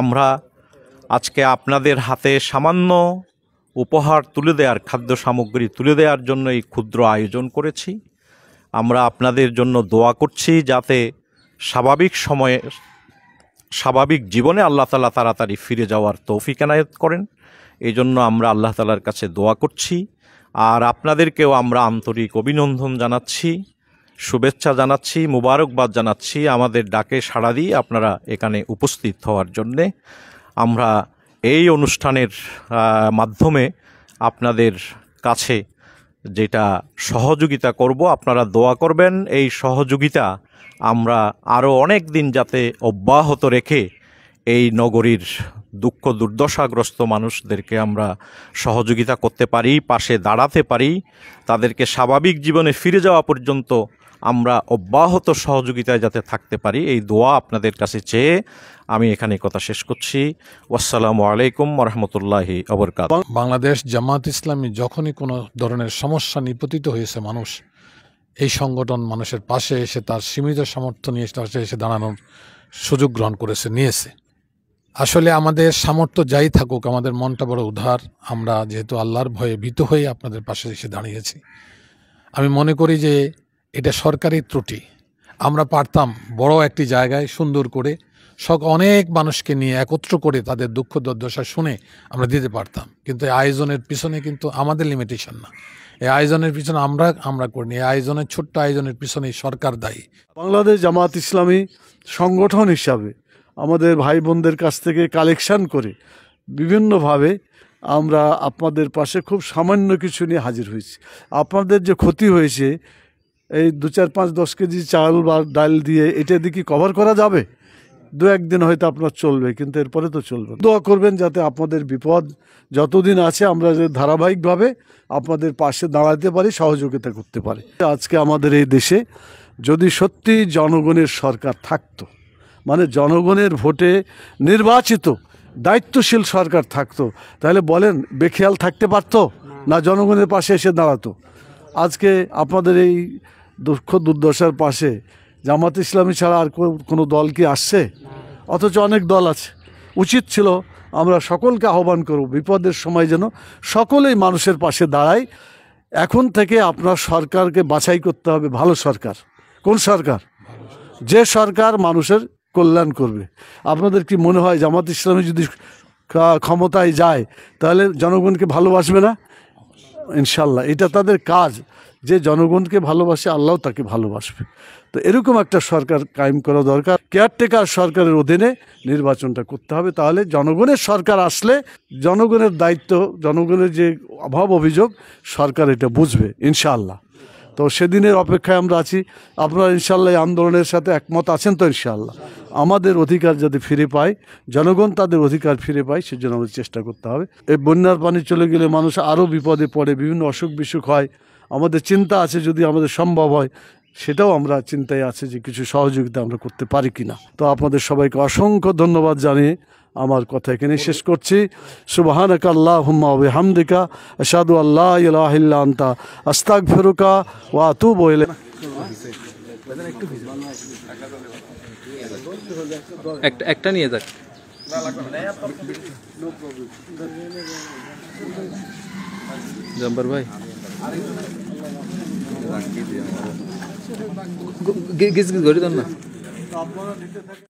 আমরা আজকে আপনাদের হাতে সামান্য উপহার তুলে দেওয়ার খাদ্য সামগ্রী তুলে দেওয়ার জন্য এই ক্ষুদ্র আয়োজন করেছি আমরা আপনাদের জন্য দোয়া করছি যাতে স্বাভাবিক সময়ে স্বাভাবিক জীবনে আল্লাহ তালা তাড়াতাড়ি ফিরে যাওয়ার তৌফিক এনায়ত করেন এই জন্য আমরা আল্লাহ তালার কাছে দোয়া করছি আর আপনাদেরকেও আমরা আন্তরিক অভিনন্দন জানাচ্ছি শুভেচ্ছা জানাচ্ছি মুবারকবাদ জানাচ্ছি আমাদের ডাকে সাড়া দিয়ে আপনারা এখানে উপস্থিত হওয়ার জন্যে আমরা এই অনুষ্ঠানের মাধ্যমে আপনাদের কাছে যেটা সহযোগিতা করব আপনারা দোয়া করবেন এই সহযোগিতা আমরা আরও অনেক দিন যাতে অব্যাহত রেখে এই নগরীর দুঃখ দুর্দশাগ্রস্ত মানুষদেরকে আমরা সহযোগিতা করতে পারি পাশে দাঁড়াতে পারি তাদেরকে স্বাভাবিক জীবনে ফিরে যাওয়া পর্যন্ত আমরা অব্যাহত সহযোগিতায় যাতে থাকতে পারি এই দোয়া আপনাদের কাছে চেয়ে আমি এখানে কথা শেষ করছি আসসালামু আলাইকুম রহমতুল্লাহি অবরকাত বাংলাদেশ জামাত ইসলামী যখনই কোনো ধরনের সমস্যা নিপতিত হয়েছে মানুষ এই সংগঠন মানুষের পাশে এসে তার সীমিত সামর্থ্য নিয়ে সাথে এসে দাঁড়ানোর সুযোগ গ্রহণ করেছে নিয়েছে আসলে আমাদের সামর্থ্য যাই থাকুক আমাদের মনটা বড় উদ্ধার আমরা যেহেতু আল্লাহর ভয়ে ভীত হয়ে আপনাদের পাশে এসে দাঁড়িয়েছি আমি মনে করি যে এটা সরকারি ত্রুটি আমরা পারতাম বড় একটি জায়গায় সুন্দর করে সব অনেক মানুষকে নিয়ে একত্র করে তাদের দুঃখ দুর্দশা শুনে আমরা দিতে পারতাম কিন্তু এই আয়োজনের পিছনে কিন্তু আমাদের লিমিটেশন না এই আয়োজনের পিছনে আমরা আমরা করিনি এই আয়োজনের ছোট্ট আয়োজনের পিছনে সরকার দায়ী বাংলাদেশ জামাত ইসলামী সংগঠন হিসাবে আমাদের ভাই বোনদের কাছ থেকে কালেকশন করে বিভিন্নভাবে আমরা আপনাদের পাশে খুব সামান্য কিছু নিয়ে হাজির হয়েছি আপনাদের যে ক্ষতি হয়েছে এই দু চার পাঁচ দশ কেজি চাল বা ডাল দিয়ে এটা দিয়ে কি কভার করা যাবে দু একদিন হয়তো আপনার চলবে কিন্তু এরপরে তো চলবে দোয়া করবেন যাতে আপনাদের বিপদ যতদিন আছে আমরা যে ধারাবাহিকভাবে আপনাদের পাশে দাঁড়াতে পারি সহযোগিতা করতে পারি আজকে আমাদের এই দেশে যদি সত্যি জনগণের সরকার থাকতো মানে জনগণের ভোটে নির্বাচিত দায়িত্বশীল সরকার থাকতো তাহলে বলেন বেখেয়াল থাকতে পারতো না জনগণের পাশে এসে দাঁড়াতো আজকে আপনাদের এই দুঃখ দুর্দশার পাশে জামাত ইসলামী ছাড়া আর কোনো দল কি আসছে অথচ অনেক দল আছে উচিত ছিল আমরা সকলকে আহ্বান করব বিপদের সময় যেন সকলেই মানুষের পাশে দাঁড়ায় এখন থেকে আপনার সরকারকে বাছাই করতে হবে ভালো সরকার কোন সরকার যে সরকার মানুষের কল্যাণ করবে আপনাদের কি মনে হয় জামাত ইসলামী যদি ক্ষমতায় যায় তাহলে জনগণকে ভালোবাসবে না ইনশাল্লাহ এটা তাদের কাজ যে জনগণকে ভালোবাসে আল্লাহ তাকে ভালোবাসবে তো এরকম একটা সরকার কায়েম করা দরকার কেয়ারটেকার সরকারের অধীনে নির্বাচনটা করতে হবে তাহলে জনগণের সরকার আসলে জনগণের দায়িত্ব জনগণের যে অভাব অভিযোগ সরকার এটা বুঝবে ইনশাআল্লাহ তো সেদিনের অপেক্ষায় আমরা আছি আপনারা ইনশাল্লাহ আন্দোলনের সাথে একমত আছেন তো ইনশাল্লাহ আমাদের অধিকার যাতে ফিরে পায় জনগণ তাদের অধিকার ফিরে পায় সেজন্য আমাদের চেষ্টা করতে হবে এই বন্যার পানি চলে গেলে মানুষ আরও বিপদে পড়ে বিভিন্ন অসুখ বিসুখ হয় আমাদের চিন্তা আছে যদি আমাদের সম্ভব হয় সেটাও আমরা চিন্তায় আছে যে কিছু সহযোগিতা আমরা করতে পারি কিনা তো আপনাদের সবাইকে অসংখ্য ধন্যবাদ জানিয়ে আমার কথা এখানে শেষ করছি সুবাহান আল্লাহ হুম্মা ওবে হামদিকা সাদু আল্লাহ আন্তা আস্তাক ফেরুকা ওয়া আতু বইলে একটা নিয়ে যাক জাম্বার ভাই न